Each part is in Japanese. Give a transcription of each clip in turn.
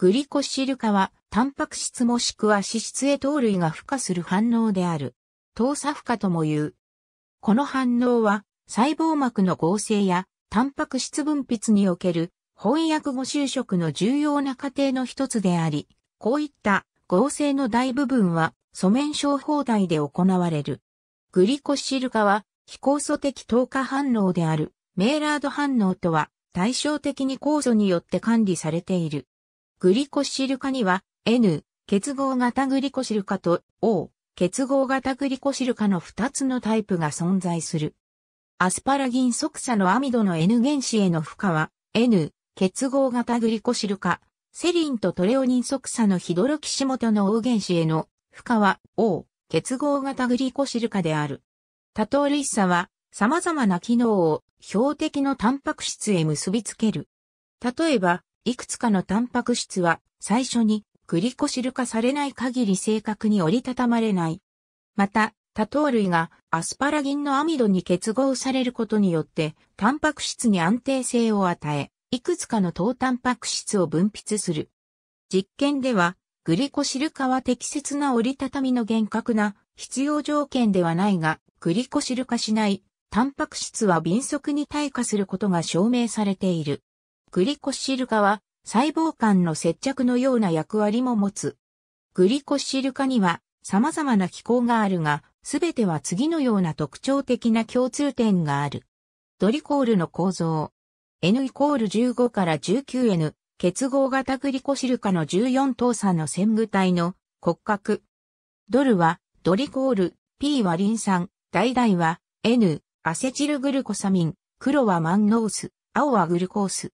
グリコシル化は、タンパク質もしくは脂質へ糖類が付加する反応である。糖鎖孵化とも言う。この反応は、細胞膜の合成や、タンパク質分泌における、翻訳後就職の重要な過程の一つであり、こういった合成の大部分は、素面症法体で行われる。グリコシル化は、非酵素的糖化反応である、メーラード反応とは、対照的に酵素によって管理されている。グリコシル化には N 結合型グリコシル化と O 結合型グリコシル化の2つのタイプが存在する。アスパラギン即座のアミドの N 原子への負荷は N 結合型グリコシル化、セリンとトレオニン即座のヒドロキシモトの O 原子への負荷は O 結合型グリコシル化である。多糖類差は様々な機能を標的のタンパク質へ結びつける。例えば、いくつかのタンパク質は最初にグリコシル化されない限り正確に折りたたまれない。また、多糖類がアスパラギンのアミドに結合されることによって、タンパク質に安定性を与え、いくつかの糖タンパク質を分泌する。実験では、グリコシル化は適切な折りたたみの厳格な必要条件ではないが、グリコシル化しないタンパク質は敏速に退化することが証明されている。グリコシル化は細胞間の接着のような役割も持つ。グリコシル化には様々な機構があるが、すべては次のような特徴的な共通点がある。ドリコールの構造。N イコール15から 19N 結合型グリコシル化の14等差の線具体の骨格。ドルはドリコール、P はリン酸、大々は N、アセチルグルコサミン、黒はマンノース、青はグルコース。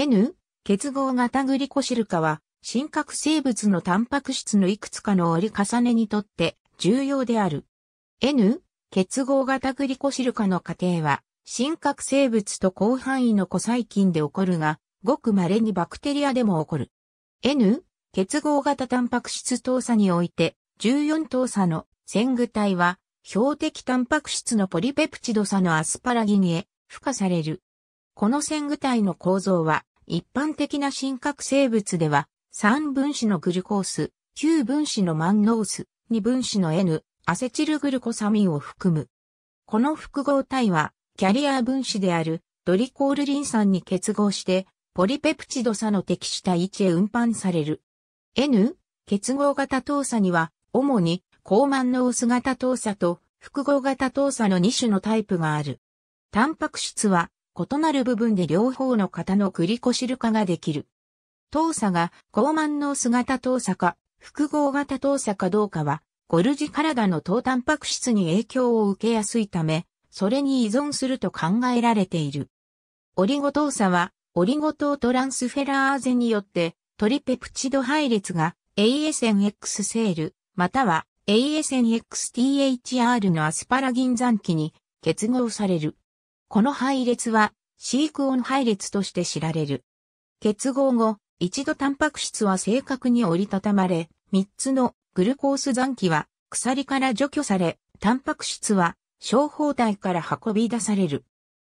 N 結合型グリコシル化は、真核生物のタンパク質のいくつかの折り重ねにとって重要である。N 結合型グリコシル化の過程は、真核生物と広範囲の古細菌で起こるが、ごく稀にバクテリアでも起こる。N 結合型タンパク質投差において、14投差の線具体は、標的タンパク質のポリペプチドさのアスパラギンへ付加される。この線具体の構造は、一般的な真核生物では、3分子のグルコース、9分子のマンノース、2分子の N、アセチルグルコサミンを含む。この複合体は、キャリア分子であるドリコールリン酸に結合して、ポリペプチド差の適した位置へ運搬される。N、結合型糖鎖には、主に、高マンノース型糖鎖と複合型糖鎖の2種のタイプがある。タンパク質は、異なる部分で両方の型の繰り越しる化ができる。投作が、高慢の姿投作か、複合型投作かどうかは、ゴルジ体の糖タンパク質に影響を受けやすいため、それに依存すると考えられている。オリゴ糖差は、オリゴ糖トランスフェラーゼによって、トリペプチド配列が ASNX セール、または ASNXTHR のアスパラギン残機に結合される。この配列は、シークオン配列として知られる。結合後、一度タンパク質は正確に折りたたまれ、三つのグルコース残機は鎖から除去され、タンパク質は小胞体から運び出される。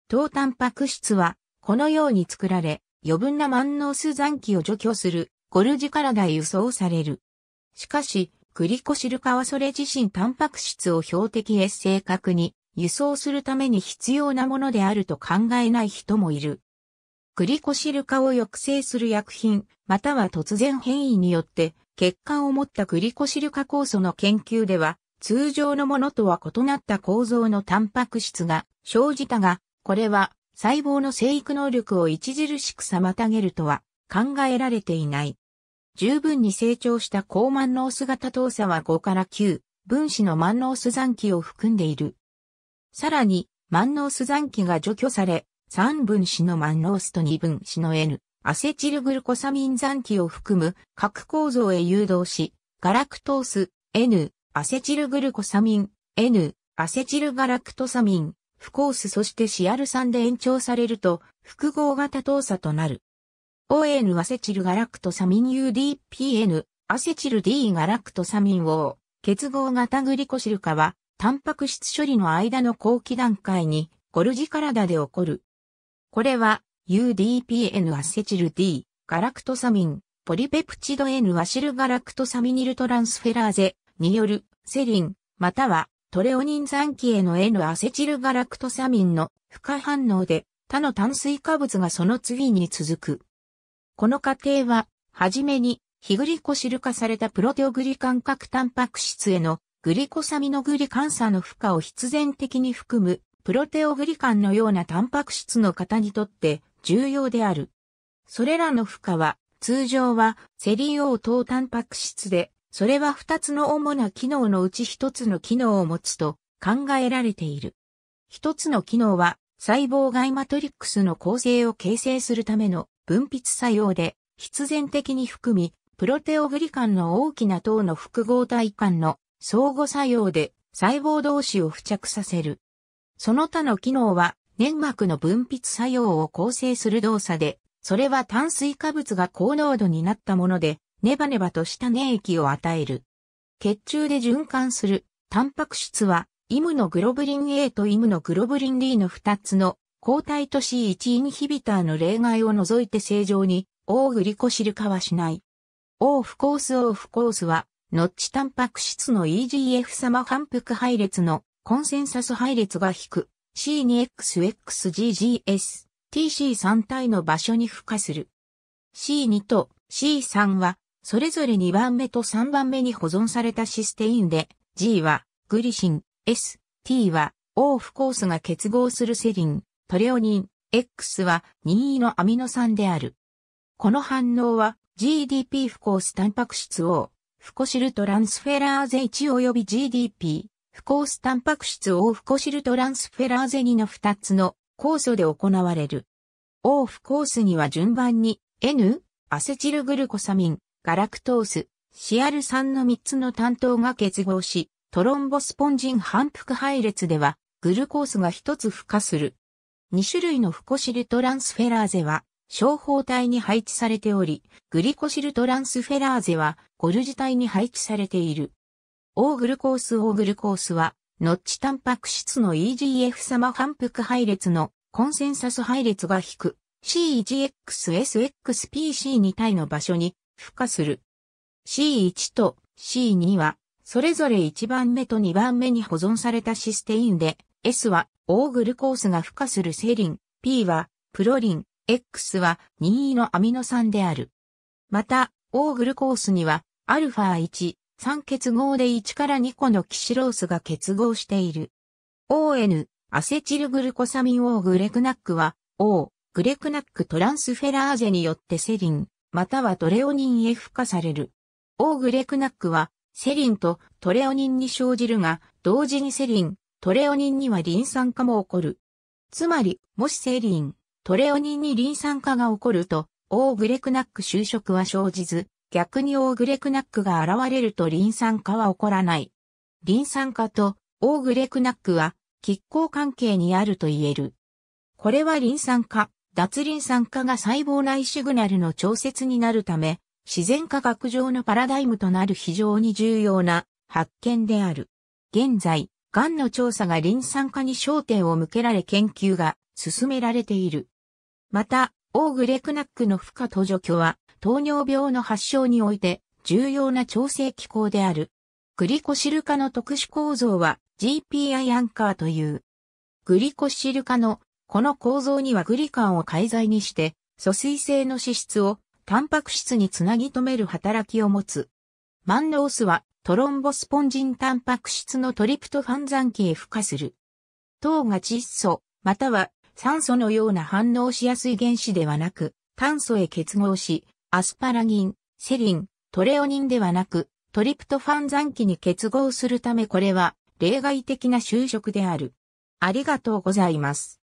糖タンパク質はこのように作られ、余分な万能ス残機を除去するゴルジからが輸送される。しかし、グリコシル化はそれ自身タンパク質を標的へ正確に輸送するために必要なものであると考えない人もいる。グリコシル化を抑制する薬品、または突然変異によって血管を持ったグリコシル化酵素の研究では、通常のものとは異なった構造のタンパク質が生じたが、これは細胞の生育能力を著しく妨げるとは考えられていない。十分に成長した高万能巣型投は5から9、分子の万能巣残器を含んでいる。さらに、万能ス残機が除去され、三分子の万能スと二分子の N、アセチルグルコサミン残機を含む核構造へ誘導し、ガラクトース、N、アセチルグルコサミン、N、アセチルガラクトサミン、フコースそしてシアル酸で延長されると、複合型糖鎖となる。ON アセチルガラクトサミン UDPN、アセチル D ガラクトサミン O、結合型グリコシル化は、タンパク質処理の間の後期段階にゴルジ体で起こる。これは UDPN アセチル D、ガラクトサミン、ポリペプチド N アシルガラクトサミニルトランスフェラーゼによるセリン、またはトレオニン酸基への N アセチルガラクトサミンの不可反応で他の炭水化物がその次に続く。この過程は、はじめに、ヒグリコシル化されたプロテオグリ感覚タンパク質へのグリコサミノグリカンサの負荷を必然的に含むプロテオグリカンのようなタンパク質の方にとって重要である。それらの負荷は通常はセリオー等タンパク質で、それは2つの主な機能のうち1つの機能を持つと考えられている。1つの機能は細胞外マトリックスの構成を形成するための分泌作用で必然的に含み、プロテオグリカンの大きな糖の複合体間の相互作用で細胞同士を付着させる。その他の機能は粘膜の分泌作用を構成する動作で、それは炭水化物が高濃度になったもので、ネバネバとした粘液を与える。血中で循環するタンパク質は、イムのグロブリン A とイムのグロブリン D の2つの抗体と C1 インヒビターの例外を除いて正常にーグリコシル化はしない。オーフコースオーフコースはノッチタンパク質の EGF 様反復配列のコンセンサス配列が引く C2XXGGS TC3 体の場所に付加する。C2 と C3 はそれぞれ2番目と3番目に保存されたシステインで G はグリシン S、T は O フコースが結合するセリン、トレオニン、X は任意のアミノ酸である。この反応は GDP フコースタンパク質 O、フコシルトランスフェラーゼ1及び GDP、フコースタンパク質オーフコシルトランスフェラーゼ2の2つの酵素で行われる。オーフコースには順番に N、アセチルグルコサミン、ガラクトース、シアル酸の3つの担当が結合し、トロンボスポンジン反復配列では、グルコースが1つ付加する。2種類のフコシルトランスフェラーゼは、小胞体に配置されており、グリコシルトランスフェラーゼはゴルジ体に配置されている。オーグルコースオーグルコースは、ノッチタンパク質の EGF 様反復配列のコンセンサス配列が引く C1XSXPC2 体の場所に付加する。C1 と C2 はそれぞれ1番目と2番目に保存されたシステインで S はオーグルコースが付加するセリン、P はプロリン、X は任意のアミノ酸である。また、O グルコースには、α 1、3結合で1から2個のキシロースが結合している。ON、アセチルグルコサミン O グレクナックは、O、グレクナックトランスフェラーゼによってセリン、またはトレオニンへ付加される。O グレクナックは、セリンとトレオニンに生じるが、同時にセリン、トレオニンにはリン酸化も起こる。つまり、もしセリン、トレオニンにリン酸化が起こると、オーグレクナック就職は生じず、逆にオーグレクナックが現れるとリン酸化は起こらない。リン酸化とオーグレクナックは拮抗関係にあると言える。これはリン酸化、脱リン酸化が細胞内シグナルの調節になるため、自然科学上のパラダイムとなる非常に重要な発見である。現在、癌の調査がリン酸化に焦点を向けられ研究が進められている。また、オーグレクナックの負荷と除去は、糖尿病の発症において重要な調整機構である。グリコシル化の特殊構造は GPI アンカーという。グリコシル化のこの構造にはグリカンを介在にして、疎水性の脂質をタンパク質につなぎ止める働きを持つ。マンロースはトロンボスポンジンタンパク質のトリプトファン残基へ付加する。糖が窒素、または酸素のような反応しやすい原子ではなく、炭素へ結合し、アスパラギン、セリン、トレオニンではなく、トリプトファン残機に結合するためこれは例外的な就職である。ありがとうございます。